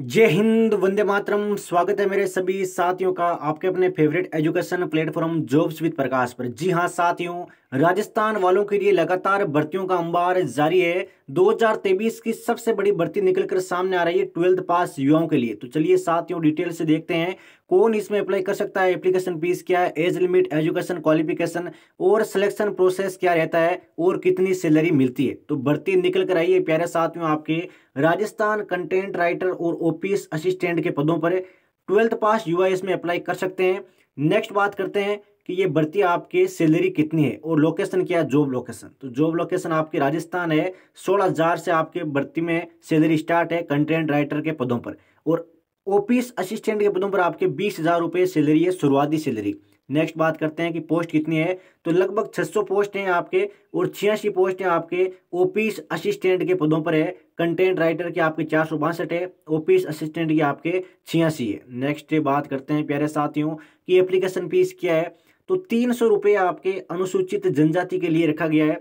जय हिंद वंदे मातरम स्वागत है मेरे सभी साथियों का आपके अपने favourite education platform jobs with Prakash पर जी हाँ साथियों राजस्थान वालों के लिए लगातार भर्तियों का अंबार जारी है 2023 की सबसे बड़ी भर्ती निकलकर सामने आ रही है ट्वेल्थ पास युवाओं के लिए तो चलिए साथियों डिटेल से देखते हैं कौन इसमें अप्लाई कर सकता है एप्लीकेशन फीस क्या है एज लिमिट एजुकेशन क्वालिफिकेशन और सिलेक्शन प्रोसेस क्या रहता है और कितनी सैलरी मिलती है तो भर्ती निकल कर आई है प्यारे साथियों आपके राजस्थान कंटेंट राइटर और ऑफिस असिस्टेंट के पदों पर ट्वेल्थ पास युवा इसमें अप्लाई कर सकते हैं नेक्स्ट बात करते हैं कि ये भर्ती आपके सैलरी कितनी है और लोकेशन क्या है जॉब लोकेशन तो जॉब लोकेशन आपकी राजस्थान है सोलह हज़ार से आपके भर्ती में सैलरी स्टार्ट है कंटेंट राइटर के पदों पर और ऑफिस असिस्टेंट के पदों पर आपके बीस हज़ार रुपये सैलरी है शुरुआती सैलरी नेक्स्ट बात करते हैं कि पोस्ट कितनी है तो लगभग सौ पोस्ट हैं आपके और छियासी पोस्ट हैं आपके ऑफिस असिस्टेंट के पदों पर है कंटेंट राइटर के आपके चार सौ बासठ है ऑफिस असिस्टेंट के आपके छियासी है नेक्स्ट बात करते हैं प्यारे साथियों कि एप्लीकेशन फीस क्या है तो तीन सौ रुपये आपके अनुसूचित जनजाति के लिए रखा गया है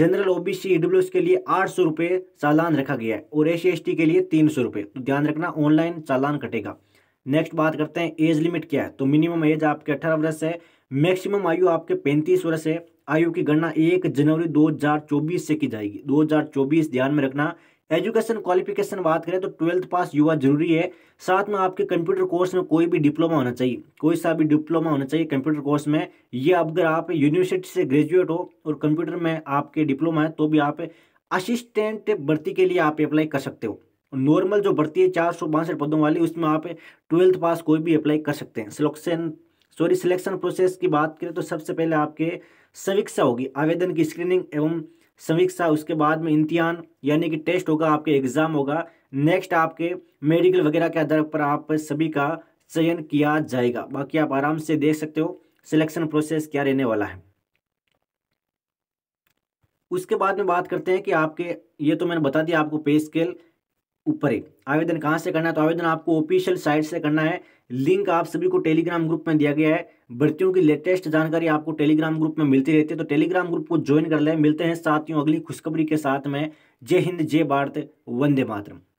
जनरल ओबीसी ईडब्ल्यू के लिए आठ सौ रुपये चालान रखा गया है और एस सी के लिए तीन सौ रुपये तो ध्यान रखना ऑनलाइन चालान कटेगा नेक्स्ट बात करते हैं एज लिमिट क्या है तो मिनिमम एज आपके अठारह वर्ष है मैक्सिमम आयु आपके पैंतीस वर्ष है आयु की गणना एक जनवरी दो से की जाएगी दो ध्यान में रखना एजुकेशन क्वालिफिकेशन बात करें तो ट्वेल्थ पास युवा जरूरी है साथ में आपके कंप्यूटर कोर्स में कोई भी डिप्लोमा होना चाहिए कोई सा भी डिप्लोमा होना चाहिए कंप्यूटर कोर्स में ये अगर आप यूनिवर्सिटी से ग्रेजुएट हो और कंप्यूटर में आपके डिप्लोमा है तो भी आप असिस्टेंट भर्ती के लिए आप अप्लाई कर सकते हो नॉर्मल जो भर्ती है चार सौ बासठ पदों वाली उसमें आप ट्वेल्थ पास कोई भी अप्लाई कर सकते हैं सिलेक्शन सॉरी सिलेक्शन प्रोसेस की बात करें तो सबसे पहले आपके समीक्षा होगी आवेदन की स्क्रीनिंग एवं समीक्षा उसके बाद में इम्तिहान यानी कि टेस्ट होगा आपके एग्ज़ाम होगा नेक्स्ट आपके मेडिकल वगैरह के आधार पर आप सभी का चयन किया जाएगा बाकी आप आराम से देख सकते हो सिलेक्शन प्रोसेस क्या रहने वाला है उसके बाद में बात करते हैं कि आपके ये तो मैंने बता दिया आपको पे स्केल ऊपर ही आवेदन कहाँ से करना है तो आवेदन आपको ऑफिशियल साइट से करना है लिंक आप सभी को टेलीग्राम ग्रुप में दिया गया है भर्तियों की लेटेस्ट जानकारी आपको टेलीग्राम ग्रुप में मिलती रहती है तो टेलीग्राम ग्रुप को ज्वाइन कर लें मिलते हैं साथियों अगली खुशखबरी के साथ में जय हिंद जय भारत वंदे मातरम